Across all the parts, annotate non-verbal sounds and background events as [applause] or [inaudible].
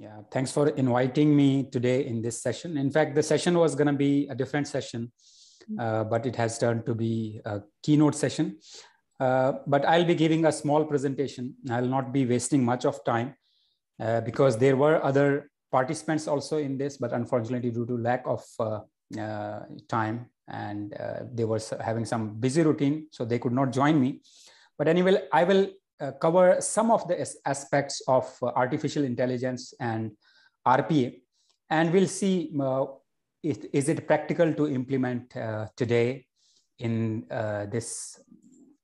Yeah, thanks for inviting me today in this session. In fact, the session was going to be a different session, mm-hmm. uh, but it has turned to be a keynote session. Uh, but I'll be giving a small presentation. I'll not be wasting much of time uh, because there were other participants also in this, but unfortunately, due to lack of uh, uh, time and uh, they were having some busy routine, so they could not join me. But anyway, I will uh, cover some of the aspects of uh, artificial intelligence and RPA, and we'll see uh, if, is it practical to implement uh, today in uh, this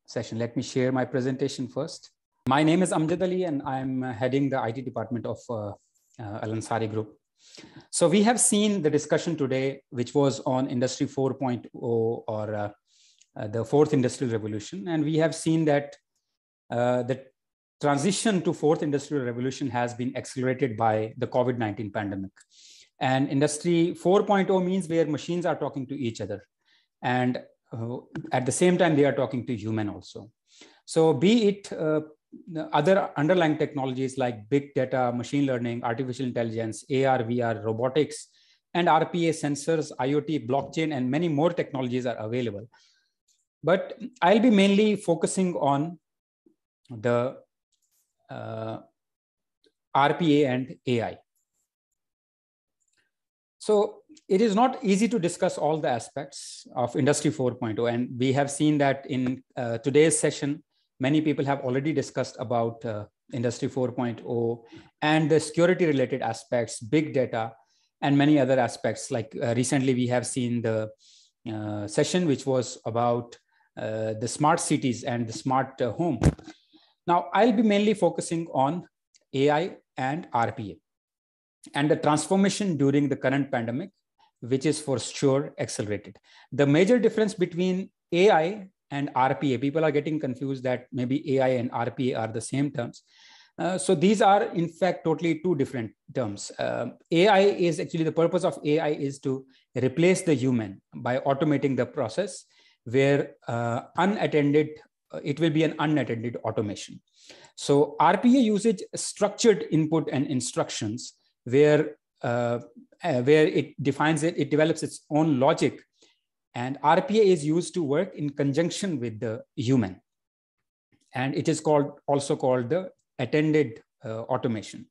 session. Let me share my presentation first. My name is Amjad Ali, and I'm heading the IT department of uh, Alansari Group. So we have seen the discussion today, which was on Industry 4.0 or the fourth industrial revolution, and we have seen that uh, the transition to fourth industrial revolution has been accelerated by the COVID-19 pandemic. And industry 4.0 means where machines are talking to each other. And uh, at the same time, they are talking to human also. So be it uh, other underlying technologies like big data, machine learning, artificial intelligence, AR, VR, robotics, and RPA sensors, IoT, blockchain, and many more technologies are available. But I'll be mainly focusing on the uh, RPA and AI. So it is not easy to discuss all the aspects of Industry 4.0. And we have seen that in uh, today's session, many people have already discussed about uh, Industry 4.0 and the security related aspects, big data, and many other aspects. Like uh, recently, we have seen the uh, session which was about uh, the smart cities and the smart uh, home. Now, I'll be mainly focusing on AI and RPA and the transformation during the current pandemic, which is for sure accelerated. The major difference between AI and RPA, people are getting confused that maybe AI and RPA are the same terms. Uh, so these are in fact totally two different terms uh, ai is actually the purpose of ai is to replace the human by automating the process where uh, unattended uh, it will be an unattended automation. So RPA usage structured input and instructions where uh, uh, where it defines it, it develops its own logic. And RPA is used to work in conjunction with the human. And it is called also called the attended uh, automation.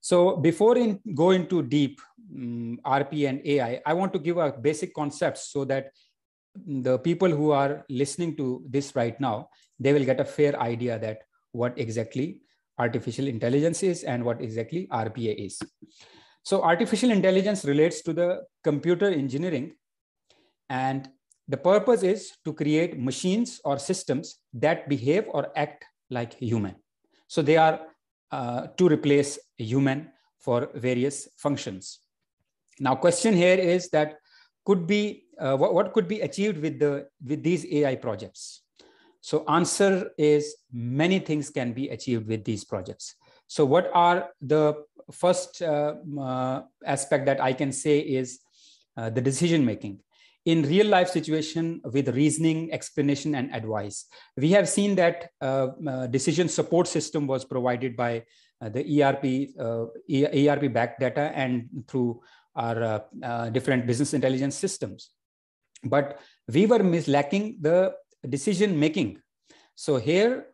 So before in go into deep um, mm, RPA and AI, I want to give a basic concepts so that the people who are listening to this right now, they will get a fair idea that what exactly artificial intelligence is and what exactly RPA is. So artificial intelligence relates to the computer engineering and the purpose is to create machines or systems that behave or act like human. So they are uh, to replace human for various functions. Now question here is that could be uh, what, what could be achieved with the with these ai projects so answer is many things can be achieved with these projects so what are the first uh, uh, aspect that i can say is uh, the decision making in real life situation with reasoning explanation and advice we have seen that uh, uh, decision support system was provided by the erp erp back data and through our different business intelligence systems but we were lacking the decision making. So here,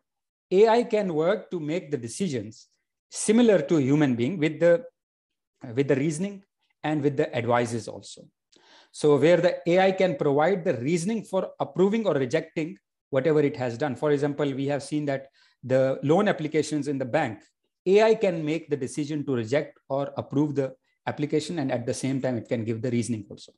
AI can work to make the decisions similar to human being with the with the reasoning and with the advices also. So where the AI can provide the reasoning for approving or rejecting whatever it has done. For example, we have seen that the loan applications in the bank, AI can make the decision to reject or approve the application and at the same time it can give the reasoning also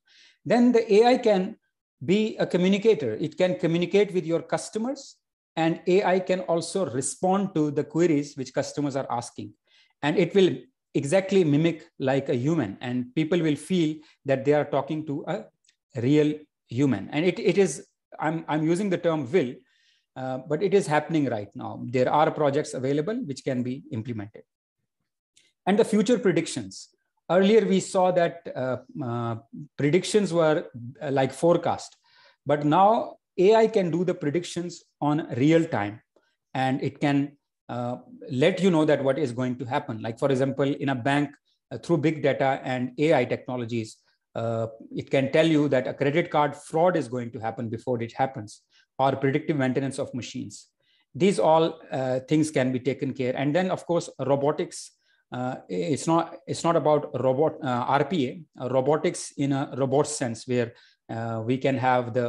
then the ai can be a communicator it can communicate with your customers and ai can also respond to the queries which customers are asking and it will exactly mimic like a human and people will feel that they are talking to a real human and it, it is i'm i'm using the term will uh, but it is happening right now there are projects available which can be implemented and the future predictions earlier we saw that uh, uh, predictions were uh, like forecast but now ai can do the predictions on real time and it can uh, let you know that what is going to happen like for example in a bank uh, through big data and ai technologies uh, it can tell you that a credit card fraud is going to happen before it happens or predictive maintenance of machines these all things can be taken care and then of course robotics uh, it's not it's not about robot uh, RPA uh, robotics in a robot sense where uh, we can have the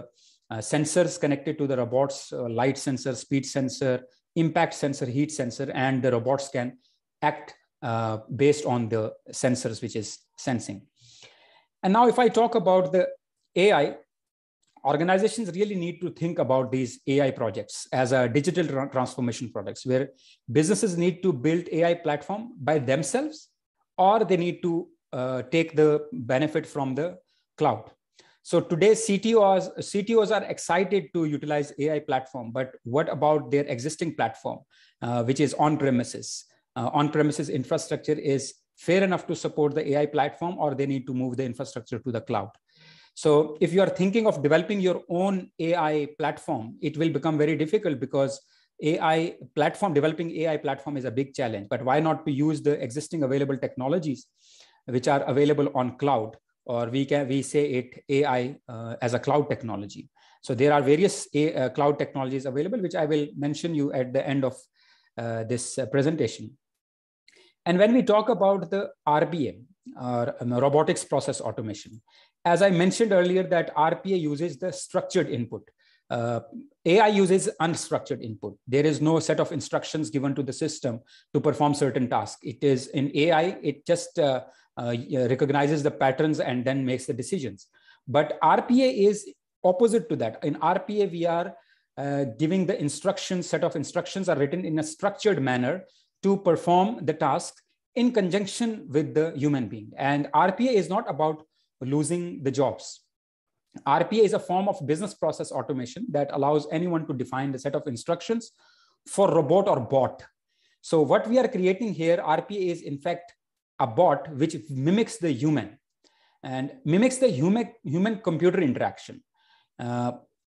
uh, sensors connected to the robots light sensor speed sensor impact sensor heat sensor and the robots can act based on the sensors which is sensing and now if I talk about the AI organizations really need to think about these AI projects as a digital tra- transformation projects where businesses need to build AI platform by themselves or they need to uh, take the benefit from the cloud. So today CTOs, CTOs are excited to utilize AI platform, but what about their existing platform, uh, which is on premises? Uh, on premises infrastructure is fair enough to support the AI platform or they need to move the infrastructure to the cloud. So if you are thinking of developing your own AI platform, it will become very difficult because AI platform, developing AI platform is a big challenge, but why not to use the existing available technologies which are available on cloud or we can we say it AI uh, as a cloud technology. So there are various a, uh, cloud technologies available, which I will mention you at the end of uh, this presentation. And when we talk about the RBA, or um, robotics process automation, as I mentioned earlier that RPA uses the structured input. Uh, AI uses unstructured input. There is no set of instructions given to the system to perform certain tasks. It is in AI, it just uh, uh, recognizes the patterns and then makes the decisions. But RPA is opposite to that. In RPA, we are uh, giving the instructions, set of instructions are written in a structured manner to perform the task in conjunction with the human being. And RPA is not about losing the jobs. RPA is a form of business process automation that allows anyone to define the set of instructions for robot or bot. So what we are creating here, RPA is in fact a bot which mimics the human and mimics the human human computer interaction. Uh,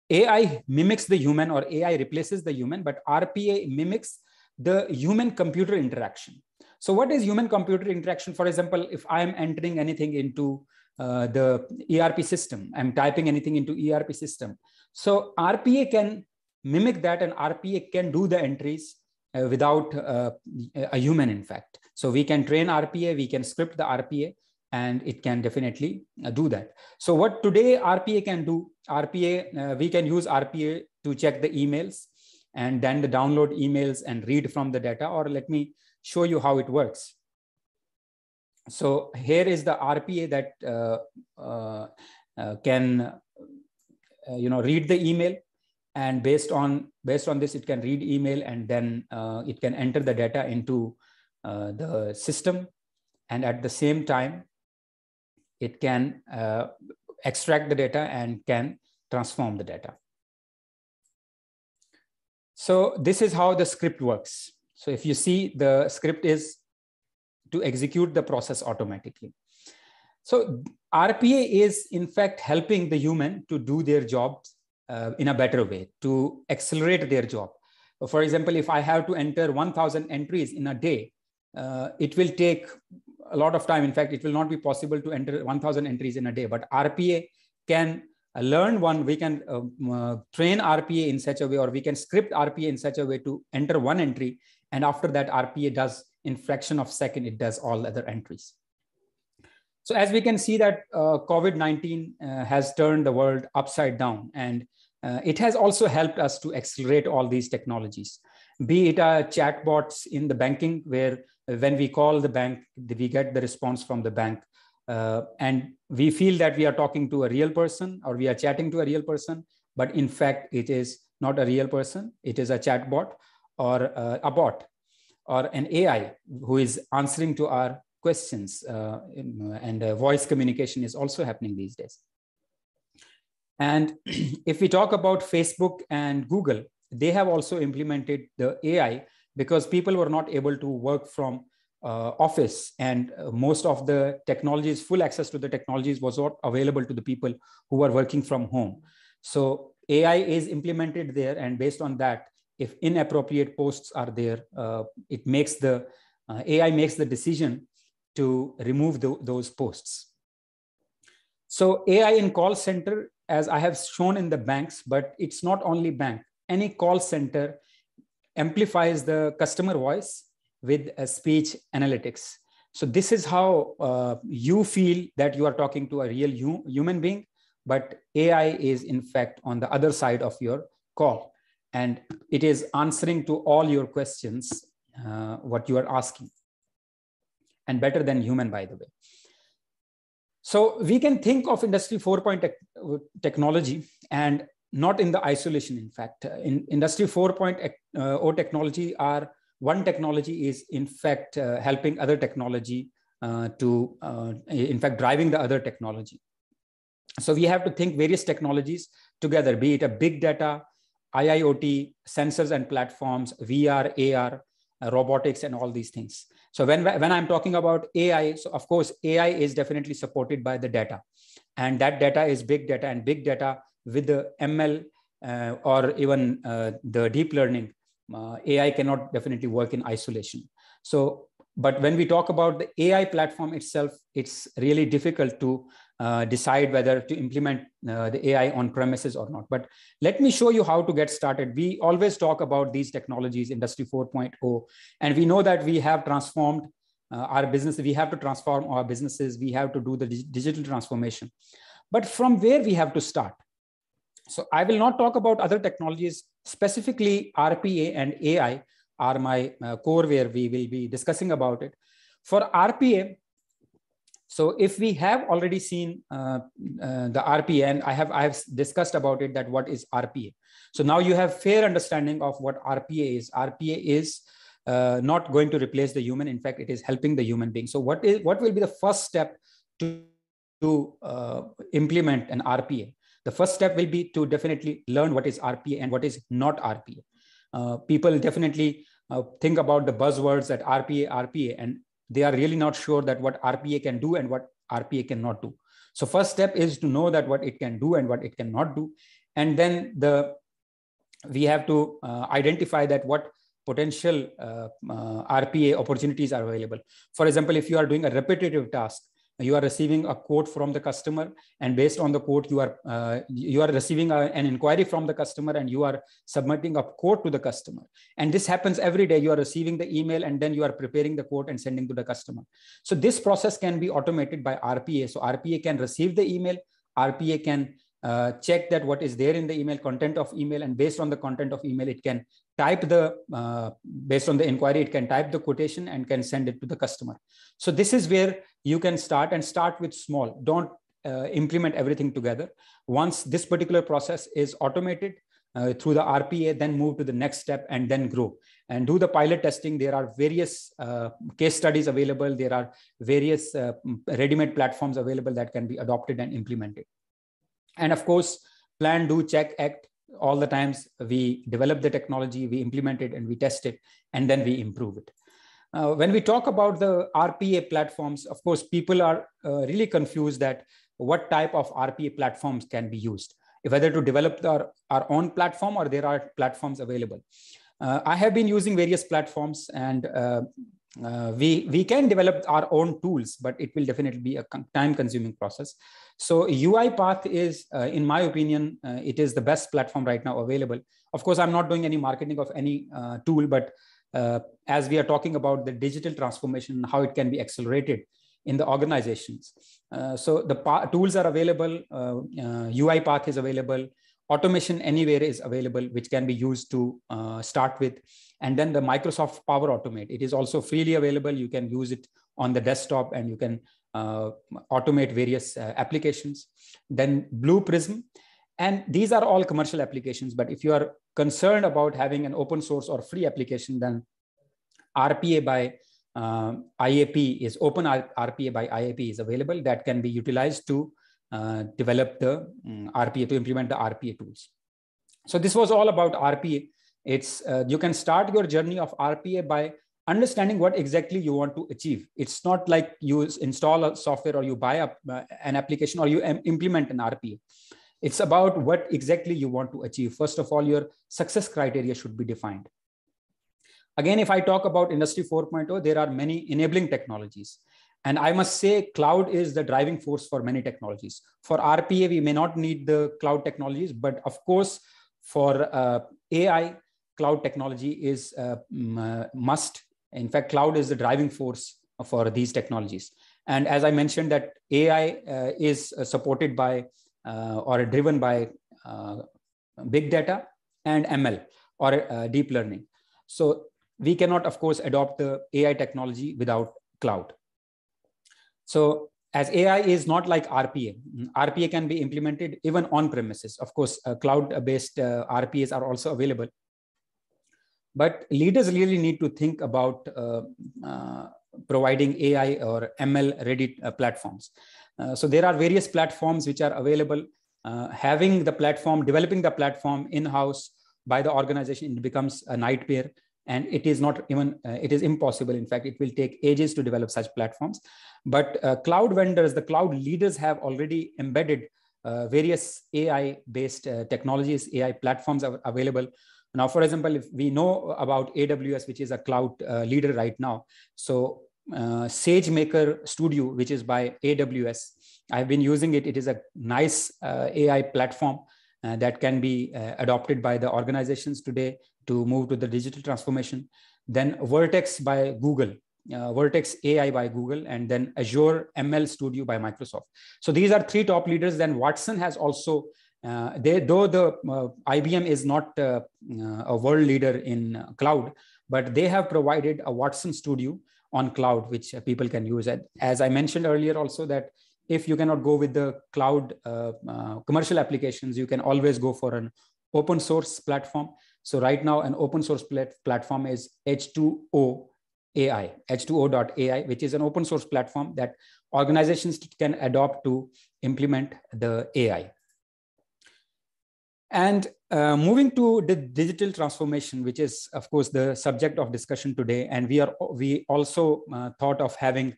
AI mimics the human or AI replaces the human, but RPA mimics the human computer interaction. So what is human computer interaction? For example, if I'm entering anything into uh, the ERP system. I'm typing anything into ERP system. So RPA can mimic that and RPA can do the entries uh, without uh, a human, in fact. So we can train RPA, we can script the RPA, and it can definitely uh, do that. So what today RPA can do, RPA, uh, we can use RPA to check the emails and then the download emails and read from the data, or let me show you how it works so here is the RPA that uh, uh, uh, can you know read the email and based on based on this it can read email and then uh, it can enter the data into uh, the system and at the same time it can uh, extract the data and can transform the data so this is how the script works so if you see the script is to execute the process automatically. So RPA is in fact helping the human to do their job uh, in a better way, to accelerate their job. For example, if I have to enter 1,000 entries in a day, uh, it will take a lot of time. In fact, it will not be possible to enter 1,000 entries in a day, but RPA can uh, learn one, we can um, uh, train RPA in such a way, or we can script RPA in such a way to enter one entry. And after that, RPA does in fraction of second, it does all other entries. So as we can see that uh, COVID-19 uh, has turned the world upside down and uh, it has also helped us to accelerate all these technologies, be it uh, chatbots in the banking where uh, when we call the bank, we get the response from the bank. Uh, and we feel that we are talking to a real person or we are chatting to a real person, but in fact, it is not a real person. It is a chatbot or uh, a bot or an AI who is answering to our questions. Uh, uh, and uh, voice communication is also happening these days. And [clears throat] if we talk about Facebook and Google, they have also implemented the AI because people were not able to work from uh, office and uh, most of the technologies full access to the technologies was not available to the people who were working from home so ai is implemented there and based on that if inappropriate posts are there, uh, it makes the uh, AI makes the decision to remove the, those posts. So AI in call center, as I have shown in the banks, but it's not only bank. Any call center amplifies the customer voice with a uh, speech analytics. So this is how uh, you feel that you are talking to a real hum human being, but AI is in fact on the other side of your call and it is answering to all your questions uh, what you are asking and better than human by the way so we can think of industry 4.0 technology and not in the isolation in fact uh, in industry 4.0 uh, technology are one technology is in fact uh, helping other technology uh, to uh, in fact driving the other technology so we have to think various technologies together be it a big data IIoT, sensors and platforms, VR, AR, uh, robotics, and all these things. So when, when I'm talking about AI, so of course, AI is definitely supported by the data. And that data is big data and big data with the ML uh, or even uh, the deep learning, uh, AI cannot definitely work in isolation. So, but when we talk about the AI platform itself, it's really difficult to uh, decide whether to implement uh, the AI on premises or not. But let me show you how to get started. We always talk about these technologies, Industry 4.0, and we know that we have transformed uh, our business. We have to transform our businesses. We have to do the digital transformation. But from where we have to start? So I will not talk about other technologies, specifically RPA and AI are my uh, core where we will be discussing about it. For RPA, so if we have already seen uh, uh, the RPA, I have I have discussed about it that what is RPA. So now you have fair understanding of what RPA is. RPA is uh, not going to replace the human. In fact, it is helping the human being. So what is what will be the first step to to uh, implement an RPA? The first step will be to definitely learn what is RPA and what is not RPA. Uh, people definitely uh, think about the buzzwords that RPA, RPA, and they are really not sure that what RPA can do and what RPA cannot do. So first step is to know that what it can do and what it cannot do. And then the we have to uh, identify that what potential uh, uh, RPA opportunities are available. For example, if you are doing a repetitive task, you are receiving a quote from the customer and based on the quote you are uh, you are receiving a, uh, an inquiry from the customer and you are submitting a quote to the customer and this happens every day you are receiving the email and then you are preparing the quote and sending to the customer so this process can be automated by rpa so rpa can receive the email rpa can uh, check that what is there in the email content of email and based on the content of email it can type the uh, based on the inquiry it can type the quotation and can send it to the customer so this is where you can start and start with small. Don't uh, implement everything together. Once this particular process is automated uh, through the RPA, then move to the next step and then grow and do the pilot testing. There are various uh, case studies available. There are various uh, ready-made platforms available that can be adopted and implemented. And of course, plan, do, check, act. All the times we develop the technology, we implement it and we test it, and then we improve it. Uh, when we talk about the RPA platforms, of course, people are uh, really confused that what type of RPA platforms can be used, whether to develop our, our own platform or there are platforms available. Uh, I have been using various platforms and uh, uh, we, we can develop our own tools, but it will definitely be a time consuming process. So UiPath is, uh, in my opinion, it is the best platform right now available. Of course, I'm not doing any marketing of any tool, but uh, as we are talking about the digital transformation, how it can be accelerated in the organizations. Uh, so the tools are available, UI uh, Path is available, automation anywhere is available which can be used to uh, start with and then the microsoft power automate it is also freely available you can use it on the desktop and you can uh, automate various uh, applications then blue prism and these are all commercial applications. But if you are concerned about having an open source or free application, then RPA by uh, um, IAP is open RPA by IAP is available that can be utilized to uh, develop the um, mm, RPA to implement the RPA tools. So this was all about RPA. It's uh, you can start your journey of RPA by understanding what exactly you want to achieve. It's not like you install a software or you buy a, uh, an application or you um, implement an RPA. It's about what exactly you want to achieve. First of all, your success criteria should be defined. Again, if I talk about Industry 4.0, there are many enabling technologies. And I must say, cloud is the driving force for many technologies. For RPA, we may not need the cloud technologies, but of course, for uh, AI, cloud technology is uh, uh, must. In fact, cloud is the driving force for these technologies. And as I mentioned, that AI uh, is uh, supported by uh, or driven by uh, big data and ML or uh, deep learning. So we cannot, of course, adopt the AI technology without cloud. So as AI is not like RPA, RPA can be implemented even on premises. Of course, uh, cloud based uh, RPAs are also available. But leaders really need to think about uh, providing AI or ML ready platforms. Uh, so there are various platforms which are available. Uh, having the platform, developing the platform in-house by the organization, it becomes a nightmare and it is not even uh, it is impossible in fact it will take ages to develop such platforms but uh, cloud vendors the cloud leaders have already embedded uh, various ai based uh, technologies ai platforms are available now for example if we know about aws which is a cloud leader right now so uh, SageMaker Studio, which is by AWS. I've been using it. It is a nice uh, AI platform uh, that can be uh, adopted by the organizations today to move to the digital transformation. Then Vertex by Google, uh, Vertex AI by Google, and then Azure ML Studio by Microsoft. So these are three top leaders. Then Watson has also uh, they, though the uh, IBM is not uh, uh, a world leader in cloud, but they have provided a Watson Studio, on cloud, which uh, people can use. And as I mentioned earlier, also that if you cannot go with the cloud uh, uh, commercial applications, you can always go for an open source platform. So right now, an open source plat- platform is H2O AI, H2O.ai, which is an open source platform that organizations can adopt to implement the AI. And uh, moving to the digital transformation, which is, of course, the subject of discussion today, and we are we also uh, thought of having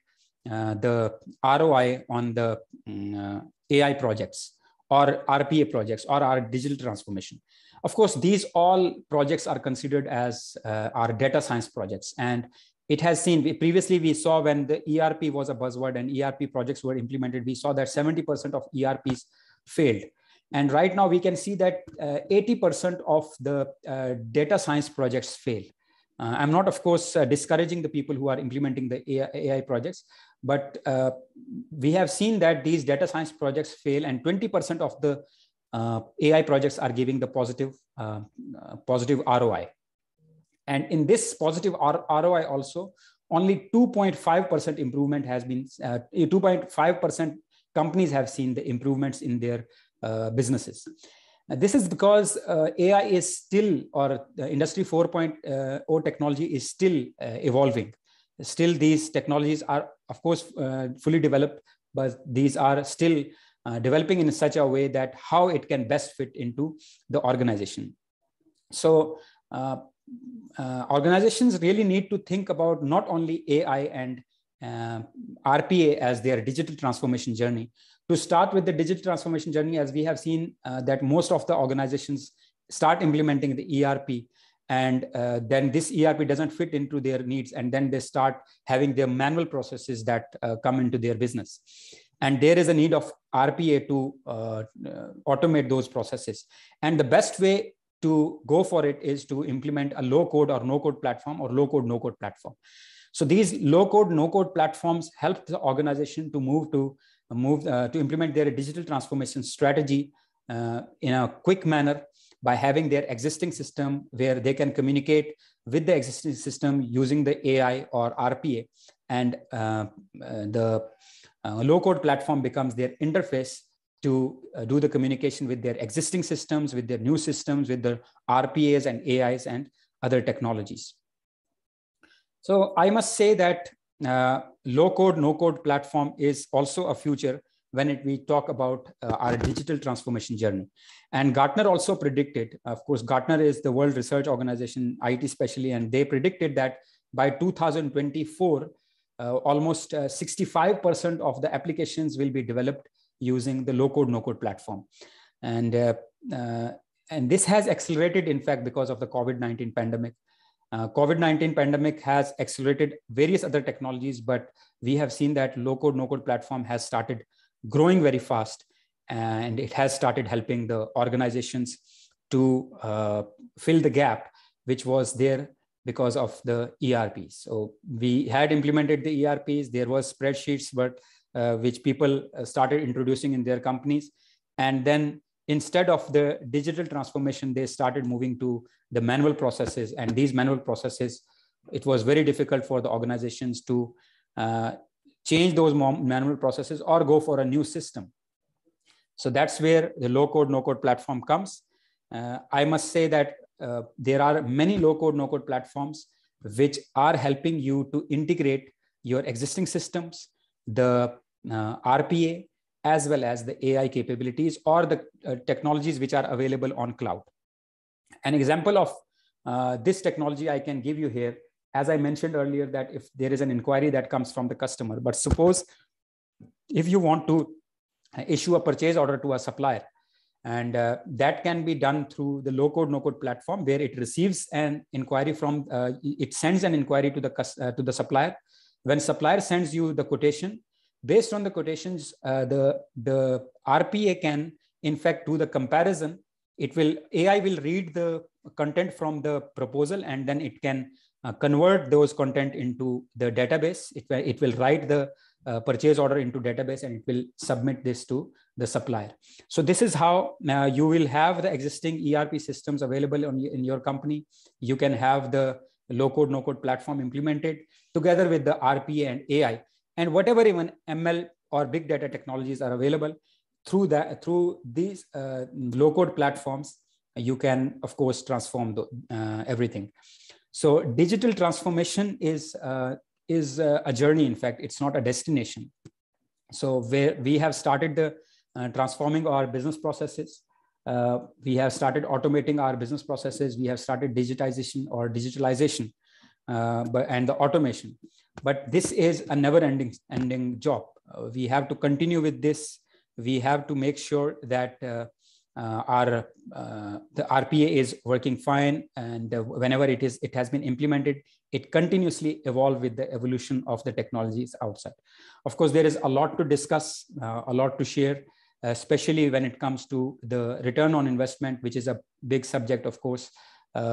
uh, the ROI on the mm, uh, AI projects or RPA projects or our digital transformation. Of course, these all projects are considered as uh, our data science projects, and it has seen previously we saw when the ERP was a buzzword and ERP projects were implemented, we saw that 70% of ERPs failed and right now we can see that 80% uh, of the uh, data science projects fail. Uh, I'm not, of course, discouraging the people who are implementing the AI, AI projects, but we have seen that these data science projects fail and 20% of the uh, AI projects are giving the positive, uh, uh, positive ROI. And in this positive R ROI also, only 2.5% improvement has been, 2.5% companies have seen the improvements in their uh, businesses. This is because uh, AI is still, or Industry 4.0 uh, technology is still uh, evolving. Still, these technologies are, of course, uh, fully developed, but these are still uh, developing in such a way that how it can best fit into the organization. So, organizations really need to think about not only AI and uh, RPA as their digital transformation journey. To start with the digital transformation journey, as we have seen uh, that most of the organizations start implementing the ERP and uh, then this erp doesn't fit into their needs and then they start having their manual processes that uh, come into their business and there is a need of rpa to uh, uh, automate those processes and the best way to go for it is to implement a low code or no code platform or low code no code platform so these low code, no code platforms help the organization to move to move uh, to implement their digital transformation strategy uh, in a quick manner by having their existing system where they can communicate with the existing system using the AI or RPA, and uh, uh the uh, low code platform becomes their interface to uh, do the communication with their existing systems, with their new systems, with the RPAs and AIs and other technologies. So I must say that uh, low code, no code platform is also a future when it, we talk about uh, our digital transformation journey. And Gartner also predicted, of course, Gartner is the World Research Organization, IT especially, and they predicted that by 2024, uh, almost 65% uh, of the applications will be developed using the low code, no code platform. And uh, uh, and this has accelerated in fact because of the covid-19 pandemic uh, COVID-19 pandemic has accelerated various other technologies, but we have seen that low-code, no-code platform has started growing very fast, and it has started helping the organizations to uh, fill the gap which was there because of the ERP. So we had implemented the ERPs. There was spreadsheets, but uh, which people uh, started introducing in their companies, and then instead of the digital transformation, they started moving to the manual processes. And these manual processes, it was very difficult for the organizations to uh, change those manual processes or go for a new system. So that's where the low code, no code platform comes. Uh, I must say that uh, there are many low code, no code platforms which are helping you to integrate your existing systems, the uh, RPA, as well as the AI capabilities or the uh, technologies which are available on cloud. An example of uh, this technology I can give you here, as I mentioned earlier, that if there is an inquiry that comes from the customer, but suppose if you want to issue a purchase order to a supplier, and uh, that can be done through the low code no code platform where it receives an inquiry from uh, it sends an inquiry to the uh, to the supplier when supplier sends you the quotation based on the quotations, uh, the, the RPA can in fact do the comparison. It will, AI will read the content from the proposal and then it can uh, convert those content into the database. It, it will write the uh, purchase order into database and it will submit this to the supplier. So this is how uh, you will have the existing ERP systems available on, in your company. You can have the low code, no code platform implemented together with the RPA and AI and whatever even ml or big data technologies are available through that through these uh, low code platforms you can of course transform the, uh, everything so digital transformation is uh, is uh, a journey in fact it's not a destination so where we have started the uh, transforming our business processes uh, we have started automating our business processes we have started digitization or digitalization uh, but, and the automation. But this is a never ending, ending job. Uh, we have to continue with this. We have to make sure that uh, uh our uh, the RPA is working fine, and whenever it is, it has been implemented. It continuously evolve with the evolution of the technologies outside. Of course, there is a lot to discuss, a lot to share, especially when it comes to the return on investment, which is a big subject, of course,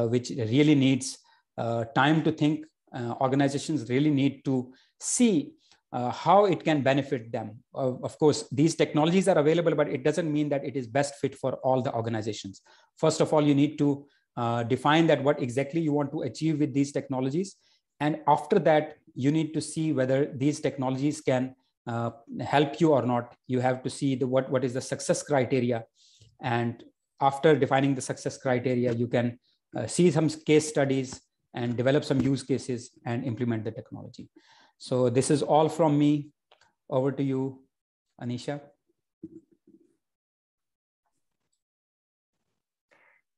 which really needs uh, time to think. Uh, organizations really need to see uh, how it can benefit them. Uh, of course, these technologies are available, but it doesn't mean that it is best fit for all the organizations. First of all, you need to uh, define that what exactly you want to achieve with these technologies. And after that, you need to see whether these technologies can uh, help you or not. You have to see the, what, what is the success criteria. And after defining the success criteria, you can see some case studies and develop some use cases and implement the technology. So this is all from me. Over to you, Anisha.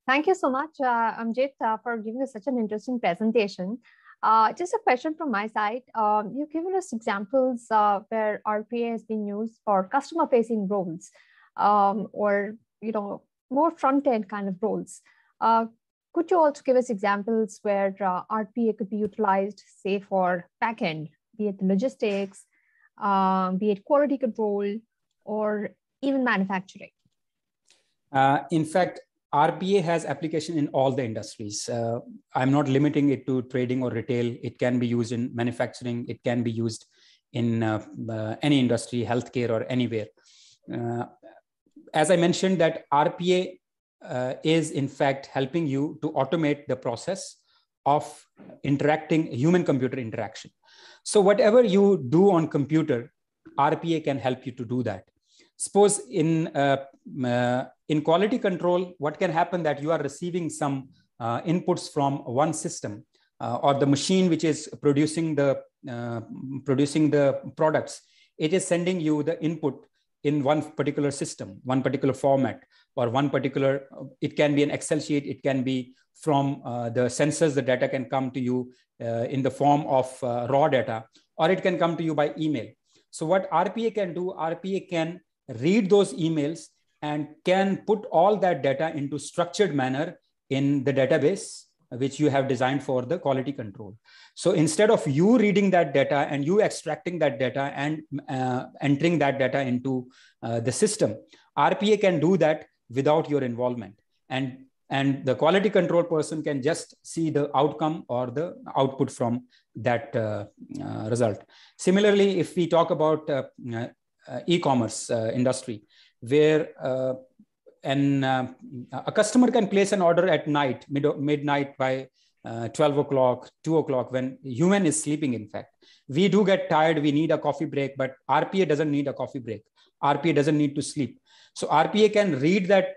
Thank you so much, uh, Amjit, uh, for giving us such an interesting presentation. Uh, just a question from my side. Um, you've given us examples uh, where RPA has been used for customer-facing roles um, or, you know, more front-end kind of roles. Uh, could you also give us examples where uh, RPA could be utilized, say, for backend, be it logistics, um, be it quality control, or even manufacturing? Uh, in fact, RPA has application in all the industries. Uh, I'm not limiting it to trading or retail. It can be used in manufacturing. It can be used in uh, uh, any industry, healthcare or anywhere. Uh, as I mentioned that RPA uh, is in fact helping you to automate the process of interacting human computer interaction. So whatever you do on computer, RPA can help you to do that. Suppose in, uh, uh, in quality control, what can happen that you are receiving some uh, inputs from one system uh, or the machine which is producing the, uh, producing the products, it is sending you the input in one particular system, one particular format, or one particular, uh, it can be an Excel sheet, it can be from uh, the census, the data can come to you uh, in the form of uh, raw data, or it can come to you by email. So what RPA can do, RPA can read those emails and can put all that data into structured manner in the database which you have designed for the quality control. So instead of you reading that data and you extracting that data and uh, entering that data into uh, the system, RPA can do that without your involvement. And, and the quality control person can just see the outcome or the output from that uh, uh result. Similarly, if we talk about uh, uh, e-commerce industry, where an uh, um, a customer can place an order at night mid midnight by uh, 12 o'clock 2 o'clock when human is sleeping in fact we do get tired we need a coffee break but rpa doesn't need a coffee break rpa doesn't need to sleep so rpa can read that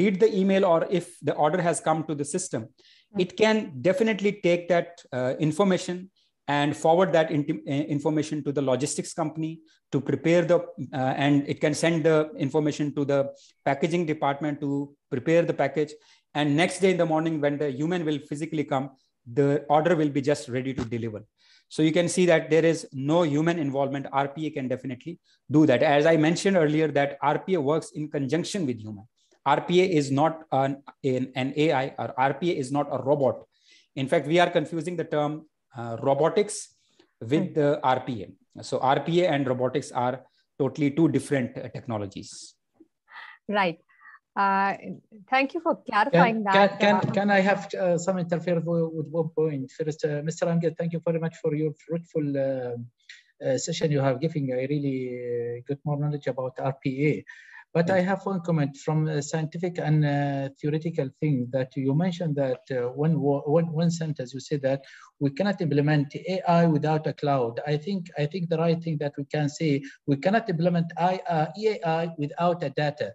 read the email or if the order has come to the system hmm. it can definitely take that uh, information and forward that uh, information to the logistics company to prepare the uh, and it can send the information to the packaging department to prepare the package and next day in the morning when the human will physically come the order will be just ready to deliver so you can see that there is no human involvement rpa can definitely do that as i mentioned earlier that rpa works in conjunction with human rpa is not an, an ai or rpa is not a robot in fact we are confusing the term uh, robotics with hmm. the RPA. So RPA and robotics are totally two different uh, technologies. Right. Uh, thank you for clarifying can, that. Can, can, uh, can I have uh, some interference with one point? First, uh, Mr. Angel, thank you very much for your fruitful session you have given. I really good more knowledge about RPA. But I have one comment from a scientific and uh, theoretical thing that you mentioned that uh, one, one, one sentence you say that we cannot implement AI without a cloud. I think I think the right thing that we can say we cannot implement AI uh, without a data.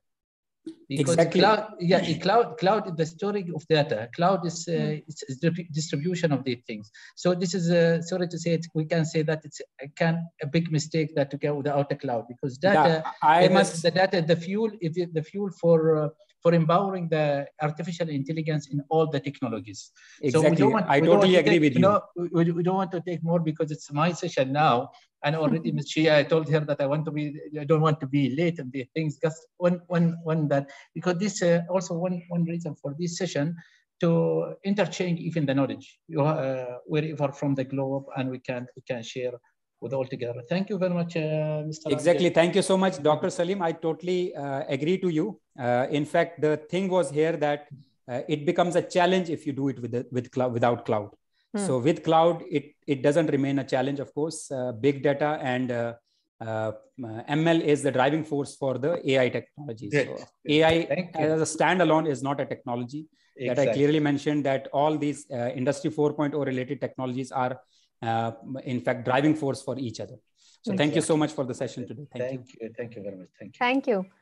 Because exactly. cloud, yeah, cloud, cloud is the storage of data. Cloud is uh, mm. it's distribution of these things. So this is a, sorry to say it, we can say that it's a, uh, can a big mistake that to go without a cloud because data. Yeah, I must. The data, the fuel, is the fuel for. Uh, for empowering the artificial intelligence in all the technologies. Exactly. So want, I totally agree take, with you. we, we, don't want to take more because it's my session now. And already, Ms. Shia, I told her that I want to be, I don't want to be late and the things. Just one, one, one that because this uh, also one, one reason for this session to interchange even the knowledge you, uh, wherever from the globe, and we can we can share with together. Thank you very much, uh, Mr. Exactly. Thank you so much, Dr. Salim. I totally uh, agree to you. Uh, in fact, the thing was here that uh, it becomes a challenge if you do it with the, with without cloud. Hmm. So with cloud, it it doesn't remain a challenge. Of course, uh, big data and uh, ML is the driving force for the AI technology. So AI Thank as a standalone is not a technology. Exactly. That I clearly mentioned that all these Industry 4.0 related technologies are uh, in fact, driving force for each other. So thank you so much for the session today. Thank, thank you. you. Thank you very much. Thank you. Thank you.